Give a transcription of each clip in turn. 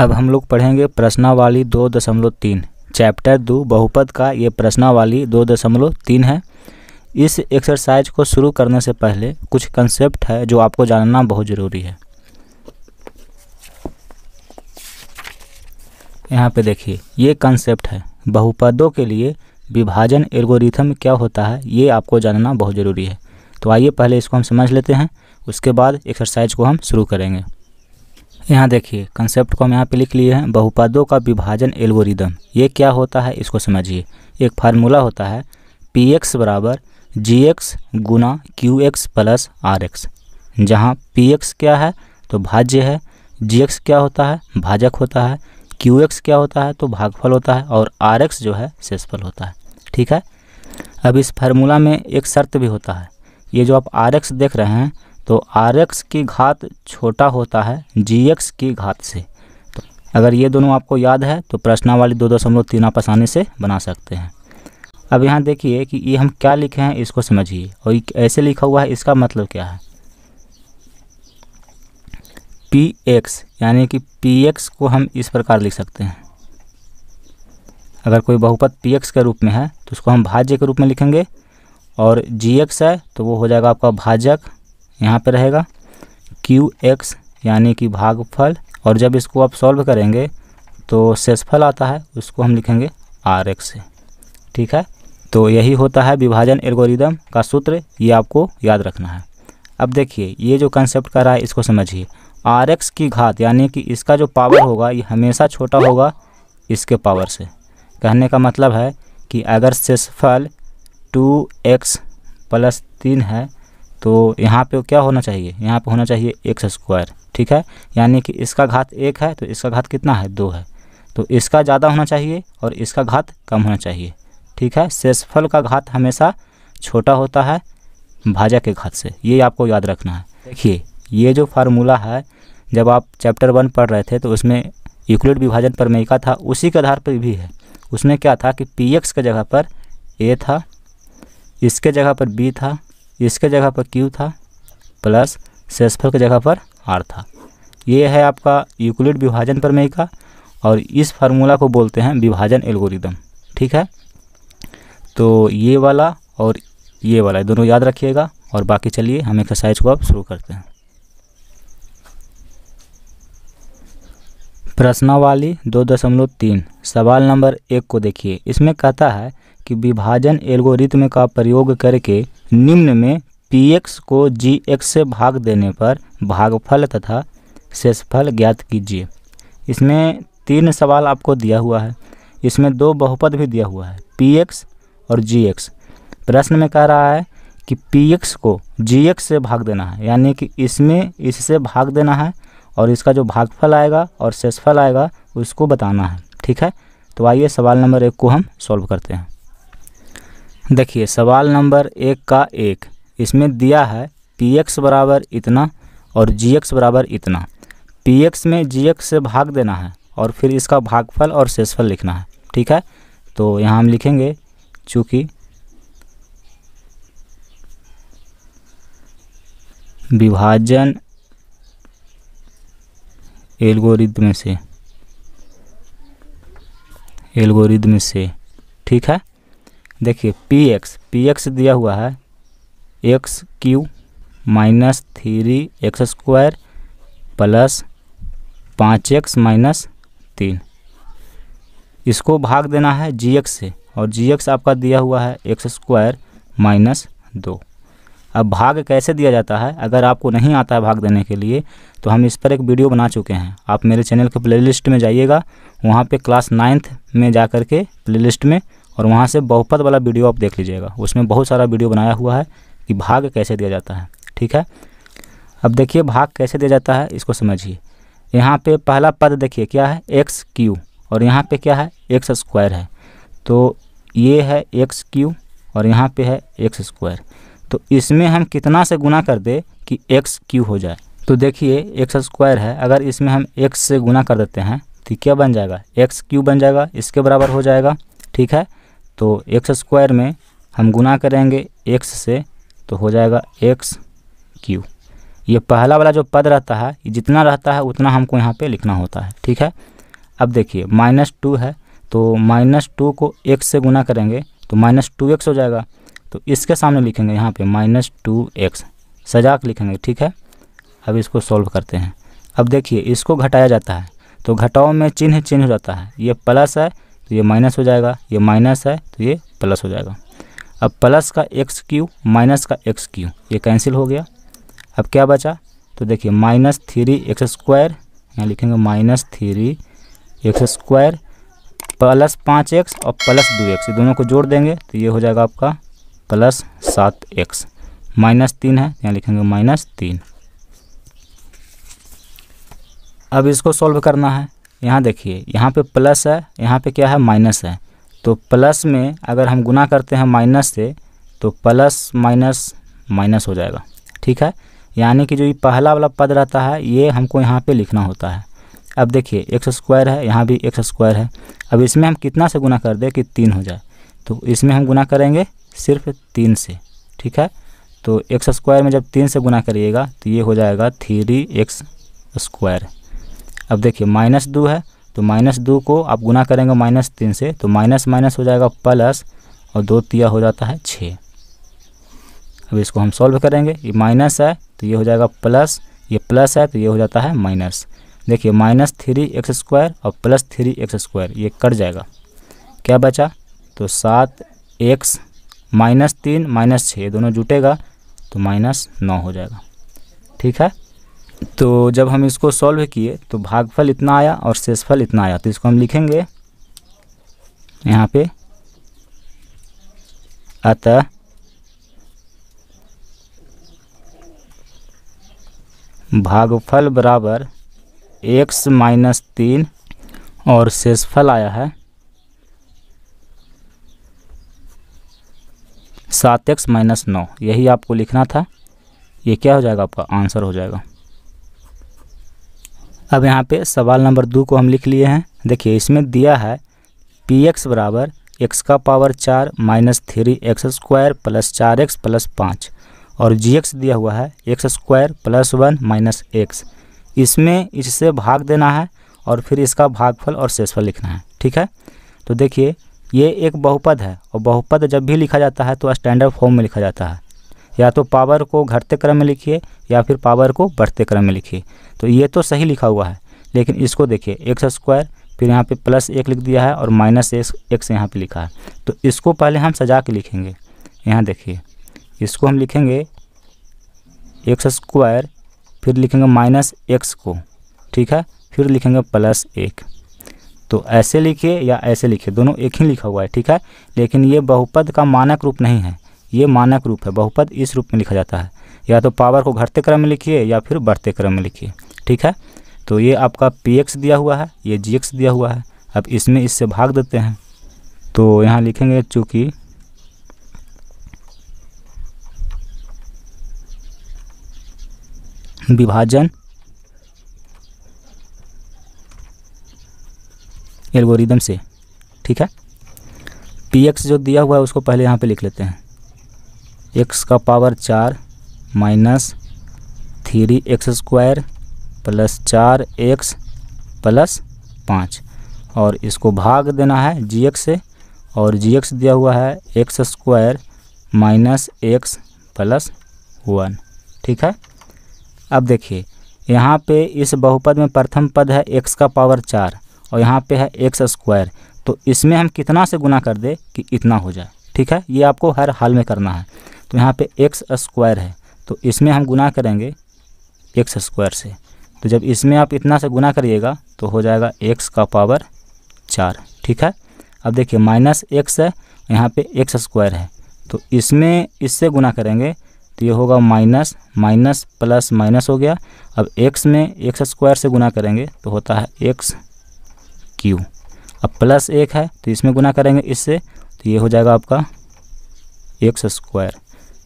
अब हम लोग पढ़ेंगे प्रश्नावाली दो दशमलव तीन चैप्टर दो बहुपद का ये प्रश्नावाली दो दशमलव तीन है इस एक्सरसाइज को शुरू करने से पहले कुछ कंसेप्ट है जो आपको जानना बहुत ज़रूरी है यहाँ पे देखिए ये कंसेप्ट है बहुपदों के लिए विभाजन एल्गोरिथम क्या होता है ये आपको जानना बहुत ज़रूरी है तो आइए पहले इसको हम समझ लेते हैं उसके बाद एक्सरसाइज को हम शुरू करेंगे यहाँ देखिए कंसेप्ट को हम यहाँ पे लिख लिए हैं बहुपदों का विभाजन एल्गोरिदम ये क्या होता है इसको समझिए एक फार्मूला होता है पी एक्स बराबर जी एक्स गुना Q X plus R X जहाँ पी एक्स क्या है तो भाज्य है जी एक्स क्या होता है भाजक होता है क्यू एक्स क्या होता है तो भागफल होता है और आर एक्स जो है शेषफल होता है ठीक है अब इस फार्मूला में एक शर्त भी होता है ये जो आप आर एक्स देख रहे हैं तो आर एक्स की घात छोटा होता है जी एक्स की घात से तो अगर ये दोनों आपको याद है तो प्रश्नावली दो दशमलव तीन आप आसानी से बना सकते हैं अब यहाँ देखिए कि ये हम क्या लिखे हैं इसको समझिए और ऐसे लिखा हुआ है इसका मतलब क्या है पी एक्स यानी कि पी एक्स को हम इस प्रकार लिख सकते हैं अगर कोई बहुपद पी एक्स के रूप में है तो उसको हम भाज्य के रूप में लिखेंगे और जी एक्स है तो वो हो जाएगा आपका भाजक यहाँ पे रहेगा क्यू एक्स यानी कि भागफल और जब इसको आप सॉल्व करेंगे तो शेषफल आता है उसको हम लिखेंगे आर एक्स ठीक है तो यही होता है विभाजन एल्गोरिदम का सूत्र ये आपको याद रखना है अब देखिए ये जो कंसेप्ट कर रहा है इसको समझिए आर एक्स की घात यानी कि इसका जो पावर होगा ये हमेशा छोटा होगा इसके पावर से कहने का मतलब है कि अगर शेषफल टू एक्स प्लस तीन है तो यहाँ पे क्या होना चाहिए यहाँ पे होना चाहिए एक्स स्क्वायर ठीक है यानी कि इसका घात एक है तो इसका घात कितना है दो है तो इसका ज़्यादा होना चाहिए और इसका घात कम होना चाहिए ठीक है शेषफल का घात हमेशा छोटा होता है भाजा के घात से ये आपको याद रखना है देखिए ये जो फार्मूला है जब आप चैप्टर वन पढ़ रहे थे तो उसमें यूक्लिड विभाजन पर मेका था उसी के आधार पर भी है उसमें क्या था कि पी एक्स के जगह पर ए था इसके जगह पर बी था इसके जगह पर क्यू था प्लस सेसफल के जगह पर आर था ये है आपका यूक्लिड विभाजन प्रमेय का और इस फार्मूला को बोलते हैं विभाजन एल्गोरिदम ठीक है तो ये वाला और ये वाला दोनों याद रखिएगा और बाकी चलिए हम एक्सरसाइज को अब शुरू करते हैं प्रश्नावाली दो दशमलव तीन सवाल नंबर एक को देखिए इसमें कहता है कि विभाजन एल्गोरिथम का प्रयोग करके निम्न में पी एक्स को जी एक्स से भाग देने पर भागफल तथा शेषफल ज्ञात कीजिए इसमें तीन सवाल आपको दिया हुआ है इसमें दो बहुपद भी दिया हुआ है पी एक्स और जी एक्स प्रश्न में कह रहा है कि पी एक्स को जी एक्स से भाग देना है यानी कि इसमें इससे भाग देना है और इसका जो भागफल आएगा और शेषफल आएगा उसको बताना है ठीक है तो आइए सवाल नंबर एक को हम सॉल्व करते हैं देखिए सवाल नंबर एक का एक इसमें दिया है पी एक्स बराबर इतना और जी एक्स बराबर इतना पी एक्स में जी एक्स से भाग देना है और फिर इसका भागफल और शेषफल लिखना है ठीक है तो यहाँ हम लिखेंगे चूँकि विभाजन एल्गोरिदम से एल्गोरिदम से ठीक है देखिए पी एक्स पी एक्स दिया हुआ है X Q minus three x square plus पाँच एक्स माइनस तीन इसको भाग देना है जी एक्स से और जी एक्स आपका दिया हुआ है एक्स स्क्वायर माइनस दो अब भाग कैसे दिया जाता है अगर आपको नहीं आता है भाग देने के लिए तो हम इस पर एक वीडियो बना चुके हैं आप मेरे चैनल के प्लेलिस्ट में जाइएगा वहाँ पे क्लास नाइन्थ में जा कर के प्लेलिस्ट में और वहाँ से बहुपद वाला वीडियो आप देख लीजिएगा उसमें बहुत सारा वीडियो बनाया हुआ है कि भाग कैसे दिया जाता है ठीक है अब देखिए भाग कैसे दिया जाता है इसको समझिए यहाँ पे पहला पद देखिए क्या है एक्स क्यू और यहाँ पे क्या है एक्स स्क्वायर है तो ये है एक्स क्यू और यहाँ पे है एक्स स्क्वायर तो इसमें हम कितना से गुना कर दे कि एक्स क्यू हो जाए तो देखिए एक्स स्क्वायर है अगर इसमें हम एक्स से गुना कर देते हैं तो क्या बन जाएगा एक्स क्यू बन जाएगा इसके बराबर हो जाएगा ठीक है तो एक्स स्क्वायर में हम गुना करेंगे एक्स से तो हो जाएगा एक्स क्यू ये पहला वाला जो पद रहता है जितना रहता है उतना हमको यहाँ पे लिखना होता है ठीक है अब देखिए माइनस टू है तो माइनस टू को एक्स से गुना करेंगे तो माइनस टू एक्स हो जाएगा तो इसके सामने लिखेंगे यहाँ पे माइनस टू एक्स सजा के लिखेंगे ठीक है अब इसको सॉल्व करते हैं अब देखिए इसको घटाया जाता है तो घटाओ में चिन्ह चिन्ह हो जाता है ये प्लस है तो ये माइनस हो जाएगा ये माइनस है तो ये प्लस हो जाएगा अब प्लस का एक्स क्यू माइनस का एक्स क्यू ये कैंसिल हो गया अब क्या बचा तो देखिए माइनस थ्री एक्स स्क्वायर यहाँ लिखेंगे minus three x square plus पाँच एक्स और प्लस दो एक्स ये दोनों को जोड़ देंगे तो ये हो जाएगा आपका प्लस सात एक्स माइनस तीन है यहाँ लिखेंगे माइनस तीन अब इसको सॉल्व करना है यहाँ देखिए यहाँ पे प्लस है यहाँ पे क्या है माइनस है तो प्लस में अगर हम गुना करते हैं माइनस से तो प्लस माइनस माइनस हो जाएगा ठीक है यानी कि जो ये पहला वाला पद रहता है ये हमको यहाँ पे लिखना होता है अब देखिए एक्स स्क्वायर है यहाँ भी एक्स स्क्वायर है अब इसमें हम कितना से गुना कर दें कि तीन हो जाए तो इसमें हम गुना करेंगे सिर्फ तीन से ठीक है तो एक्स स्क्वायर में जब तीन से गुना करिएगा तो ये हो जाएगा थ्री एक्स स्क्वायर अब देखिए माइनस दो है तो माइनस दो को आप गुना करेंगे माइनस तीन से तो माइनस माइनस हो जाएगा प्लस और दो तिया हो जाता है छः अब इसको हम सॉल्व करेंगे ये माइनस है तो ये हो जाएगा प्लस ये प्लस है तो ये हो जाता है माइनस देखिए माइनस थ्री एक्स स्क्वायर और प्लस थ्री एक्स स्क्वायर ये कट जाएगा क्या बचा तो सात एक्स माइनस तीन माइनस छः दोनों जुटेगा तो माइनस नौ हो जाएगा ठीक है तो जब हम इसको सॉल्व किए तो भागफल इतना आया और शेषफल इतना आया तो इसको हम लिखेंगे यहाँ पे अतः भागफल बराबर एक्स माइनस तीन और शेषफल आया है सात एक्स माइनस नौ यही आपको लिखना था ये क्या हो जाएगा आपका आंसर हो जाएगा अब यहाँ पे सवाल नंबर दो को हम लिख लिए हैं देखिए इसमें दिया है पी एक्स बराबर एक्स का पावर चार minus three x square plus चार एक्स प्लस पाँच और जी एक्स दिया हुआ है x square plus one minus x इसमें इससे भाग देना है और फिर इसका भागफल और शेषफल लिखना है ठीक है तो देखिए ये एक बहुपद है और बहुपद जब भी लिखा जाता है तो स्टैंडर्ड फॉर्म में लिखा जाता है या तो पावर को घटते क्रम में लिखिए या फिर पावर को बढ़ते क्रम में लिखिए तो ये तो सही लिखा हुआ है लेकिन इसको देखिए एक्स स्क्वायर फिर यहाँ पे प्लस एक लिख दिया है और माइनस एक्स एक्स यहाँ पर लिखा है तो इसको पहले हम सजा के लिखेंगे यहाँ देखिए इसको हम लिखेंगे एक्स स्क्वायर फिर लिखेंगे माइनस एक्स को ठीक है फिर लिखेंगे प्लस एक तो ऐसे लिखिए या ऐसे लिखिए दोनों एक ही लिखा हुआ है ठीक है लेकिन ये बहुपद का मानक रूप नहीं है ये मानक रूप है बहुपद इस रूप में लिखा जाता है या तो पावर को घटते क्रम में लिखिए या फिर बढ़ते क्रम में लिखिए ठीक है तो ये आपका पी एक्स दिया हुआ है ये जी एक्स दिया हुआ है अब इसमें इससे भाग देते हैं तो यहाँ लिखेंगे चूँकि विभाजन एल्गोरिदम से ठीक है पी एक्स जो दिया हुआ है उसको पहले यहाँ पे लिख लेते हैं एक्स का पावर चार minus three x square plus चार एक्स प्लस पाँच और इसको भाग देना है जी एक्स से और जी एक्स दिया हुआ है x square minus x plus one ठीक है अब देखिए यहाँ पे इस बहुपद में प्रथम पद है एक्स का पावर चार और यहाँ पे है एक्स स्क्वायर तो इसमें हम कितना से गुना कर दे कि इतना हो जाए ठीक है ये आपको हर हाल में करना है तो यहाँ पे एक्स स्क्वायर है तो इसमें हम गुना करेंगे एक्स स्क्वायर से तो जब इसमें आप इतना से गुना करिएगा तो हो जाएगा एक्स का पावर चार ठीक है अब देखिए माइनस एक्स है यहाँ पे एक्स स्क्वायर है तो इसमें इससे गुना करेंगे तो ये होगा माइनस माइनस प्लस माइनस हो गया अब एक्स में एक्स स्क्वायर से गुना करेंगे तो होता है एक्स क्यू अब प्लस एक है तो इसमें गुना करेंगे इससे तो ये हो जाएगा आपका एक्स स्क्वायर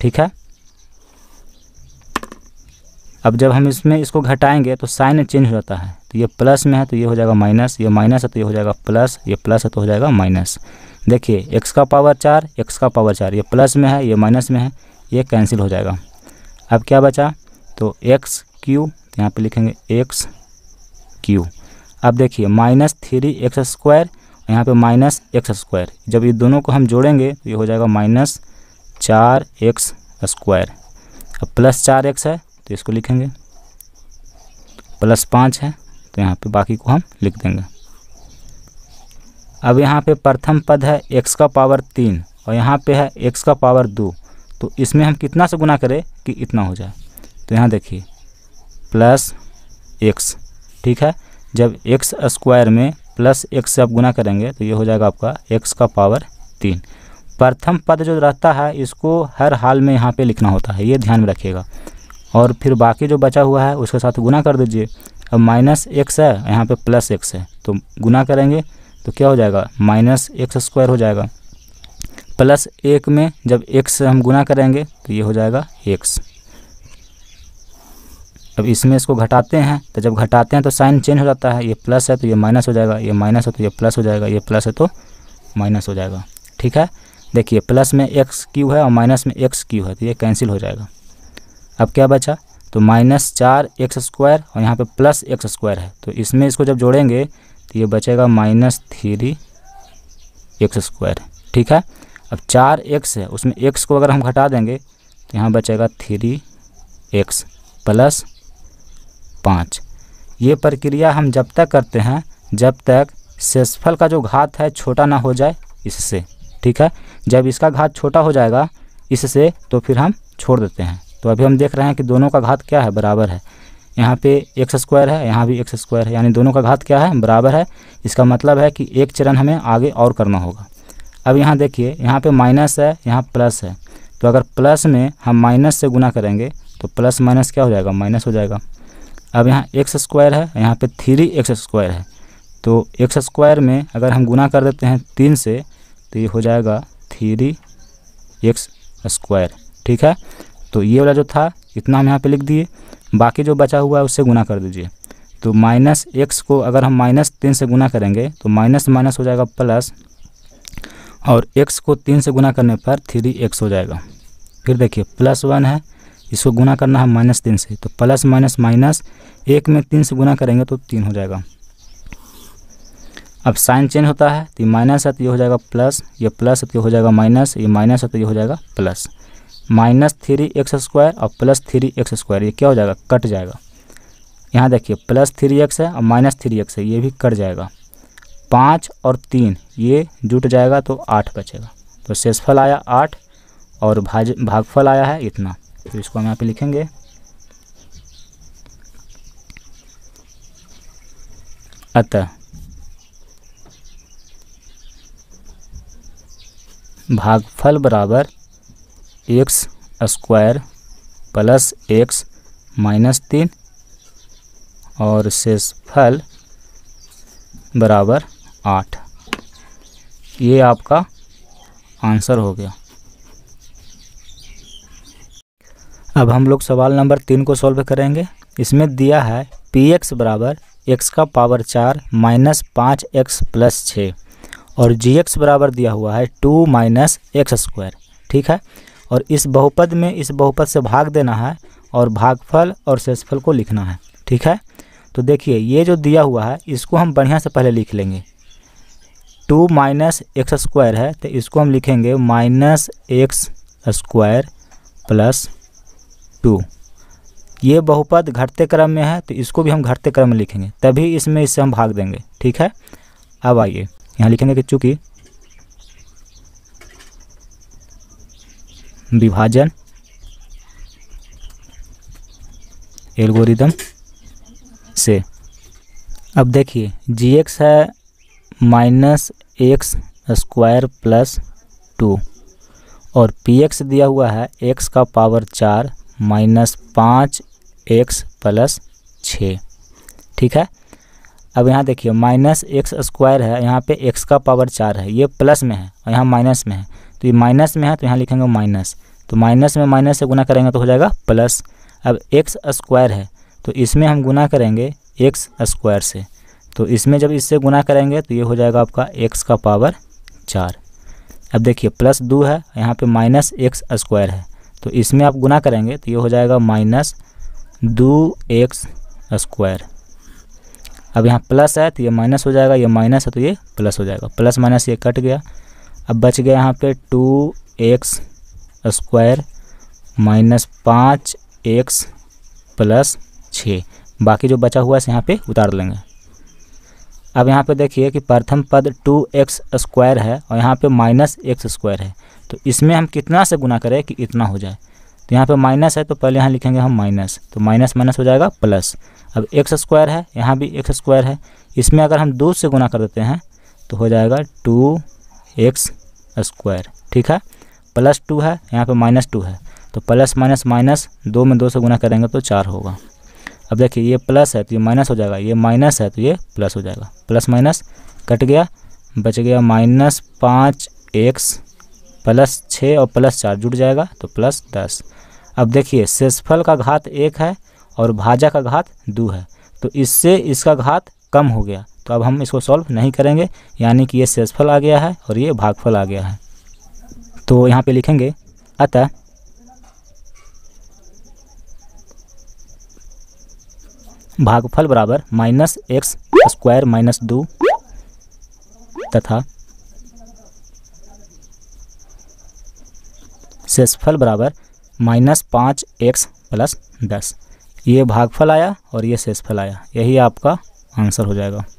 ठीक है अब जब हम इसमें इसको घटाएंगे तो साइन चेंज हो जाता है तो ये प्लस में है तो ये हो जाएगा माइनस ये माइनस है तो ये हो जाएगा प्लस ये प्लस है तो हो जाएगा माइनस देखिए एक्स का पावर चार एक्स का पावर चार ये प्लस में है ये माइनस में है ये कैंसिल हो जाएगा अब क्या बचा तो एक्स क्यू तो यहाँ पर लिखेंगे एक्स क्यू अब देखिए माइनस थ्री एक्स स्क्वायर यहाँ पर माइनस एक्स स्क्वायर जब ये दोनों को हम जोड़ेंगे तो ये हो जाएगा माइनस चार एक्स स्क्वायर अब प्लस चार एक्स है तो इसको लिखेंगे प्लस पाँच है तो यहाँ पे बाकी को हम लिख देंगे अब यहाँ पे प्रथम पद है एक्स का पावर तीन और यहाँ पे है एक्स का पावर दो तो इसमें हम कितना से गुना करें कि इतना हो जाए तो यहाँ देखिए प्लस एक्स ठीक है जब एक्स स्क्वायर में प्लस एक्स से आप गुना करेंगे तो ये हो जाएगा आपका एक्स का पावर तीन प्रथम पद जो रहता है इसको हर हाल में यहाँ पे लिखना होता है ये ध्यान में रखिएगा और फिर बाकी जो बचा हुआ है उसके साथ गुना कर दीजिए अब माइनस एक्स है यहाँ पे प्लस एक्स है तो गुना करेंगे तो क्या हो जाएगा माइनस एक्स स्क्वायर हो जाएगा प्लस एक में जब एक्स हम गुना करेंगे तो ये हो जाएगा एक्स अब इसमें इसको घटाते हैं तो जब घटाते हैं तो साइन चेंज हो जाता है ये प्लस है तो ये माइनस हो जाएगा ये माइनस है तो ये प्लस हो जाएगा ये प्लस है तो माइनस हो जाएगा ठीक है देखिए प्लस में एक्स क्यू है और माइनस में एक्स क्यू है तो ये कैंसिल हो जाएगा अब क्या बचा तो माइनस चार एक्स स्क्वायर और यहाँ पे प्लस एक्स स्क्वायर है तो इसमें इसको जब जोड़ेंगे तो ये बचेगा माइनस थ्री एक्स स्क्वायर ठीक है अब चार एक्स है उसमें एक्स को अगर हम घटा देंगे तो यहाँ बचेगा थ्री एक्स प्लस पाँच ये प्रक्रिया हम जब तक करते हैं जब तक शेषफल का जो घात है छोटा ना हो जाए इससे ठीक है जब इसका घात छोटा हो जाएगा इससे तो फिर हम छोड़ देते हैं तो अभी हम देख रहे हैं कि दोनों का घात क्या है बराबर है यहाँ पे एक्स स्क्वायर है यहाँ भी एक्स स्क्वायर है यानी दोनों का घात क्या है बराबर है इसका मतलब है कि एक चरण हमें आगे और करना होगा अब यहाँ देखिए यहाँ पे माइनस है यहाँ प्लस है तो अगर प्लस में हम माइनस से गुना करेंगे तो प्लस माइनस क्या हो जाएगा माइनस हो जाएगा अब यहाँ एक्स स्क्वायर है यहाँ पर थ्री एक्स स्क्वायर है तो एक्स स्क्वायर में अगर हम गुना कर देते हैं तीन से तो ये हो जाएगा थ्री एक्स स्क्वायर ठीक है तो ये वाला जो था इतना हम यहाँ पे लिख दिए बाकी जो बचा हुआ है उससे गुना कर दीजिए तो माइनस एक्स को अगर हम माइनस तीन से गुना करेंगे तो माइनस माइनस हो जाएगा प्लस और एक्स को तीन से गुना करने पर थ्री एक्स हो जाएगा फिर देखिए प्लस वन है इसको गुना करना है माइनस तीन से तो प्लस माइनस माइनस एक में तीन से गुना करेंगे तो तीन हो जाएगा अब साइन चेंज होता है तो माइनस है तो ये हो जाएगा प्लस ये प्लस है तो ये हो जाएगा माइनस ये माइनस है तो ये हो जाएगा plus minus three x square और प्लस थ्री एक्स स्क्वायर ये क्या हो जाएगा कट जाएगा यहाँ देखिए प्लस थ्री एक्स है और माइनस थ्री एक्स है ये भी कट जाएगा पाँच और तीन ये जुट जाएगा तो आठ बचेगा तो शेषफल आया आठ और भाज भागफल आया है इतना तो इसको हम यहाँ पे लिखेंगे अतः भागफल बराबर x square plus x minus तीन और शेषफल बराबर आठ ये आपका आंसर हो गया अब हम लोग सवाल नंबर तीन को सॉल्व करेंगे इसमें दिया है पी एक्स बराबर एक्स का पावर चार माइनस पाँच एक्स प्लस छः और जी एक्स बराबर दिया हुआ है टू माइनस एक्स स्क्वायर ठीक है और इस बहुपद में इस बहुपद से भाग देना है और भागफल और शेषफल को लिखना है ठीक है तो देखिए ये जो दिया हुआ है इसको हम बढ़िया से पहले लिख लेंगे टू माइनस एक्स स्क्वायर है तो इसको हम लिखेंगे minus x square plus two ये बहुपद घटते क्रम में है तो इसको भी हम घटते क्रम में लिखेंगे तभी इसमें इससे हम भाग देंगे ठीक है अब आइए यहाँ लिखेंगे कि चूँकि विभाजन एल्गोरिदम से अब देखिए जी एक्स है minus x square plus two और पी एक्स दिया हुआ है एक्स का पावर चार माइनस पाँच एक्स प्लस छः ठीक है अब यहाँ देखिए माइनस एक्स स्क्वायर है यहाँ पे एक्स का पावर चार है ये प्लस में है और यहाँ माइनस में है तो ये माइनस में है तो यहाँ लिखेंगे माइनस तो माइनस में माइनस से गुना करेंगे तो हो जाएगा प्लस अब एक्स स्क्वायर है तो इसमें हम गुना करेंगे एक्स स्क्वायर से तो इसमें जब इससे गुना करेंगे तो ये हो जाएगा आपका एक्स का पावर चार अब देखिए प्लस दो है यहाँ पे माइनस एक्स स्क्वायर है तो इसमें आप गुना करेंगे तो ये हो जाएगा माइनस दो एक्स स्क्वायर अब यहाँ प्लस है तो ये माइनस हो जाएगा ये माइनस है तो ये प्लस हो जाएगा प्लस माइनस ये कट गया अब बच गया यहाँ पे टू एक्स स्क्वायर माइनस पाँच एक्स प्लस छः बाकी जो बचा हुआ है यहाँ पे उतार लेंगे अब यहाँ पे देखिए कि प्रथम पद टू एक्स स्क्वायर है और यहाँ पे माइनस एक्स स्क्वायर है तो इसमें हम कितना से गुना करें कि इतना हो जाए तो यहाँ पे माइनस है तो पहले यहाँ लिखेंगे हम माइनस तो माइनस माइनस हो जाएगा प्लस अब एक्स स्क्वायर है यहाँ भी एक्स स्क्वायर है इसमें अगर हम दो से गुना कर देते हैं तो हो जाएगा टू एक्स स्क्वायर ठीक है प्लस टू है यहाँ पे माइनस टू है तो प्लस माइनस माइनस दो में दो से गुना करेंगे तो चार होगा अब देखिए ये प्लस है तो ये माइनस हो जाएगा ये माइनस है तो ये प्लस हो जाएगा प्लस माइनस कट गया बच गया माइनस पाँच एक्स प्लस छः और प्लस चार जुड़ जाएगा तो प्लस दस अब देखिए शेषफल का घात एक है और भाजा का घात दो है तो इससे इसका घात कम हो गया तो अब हम इसको सॉल्व नहीं करेंगे यानी कि ये शेषफल आ गया है और ये भागफल आ गया है तो यहाँ पे लिखेंगे अतः भागफल बराबर माइनस एक्स स्क्वायर माइनस दो तथा शेषफल बराबर माइनस पाँच एक्स प्लस दस ये भागफल आया और ये शेषफल आया यही आपका आंसर हो जाएगा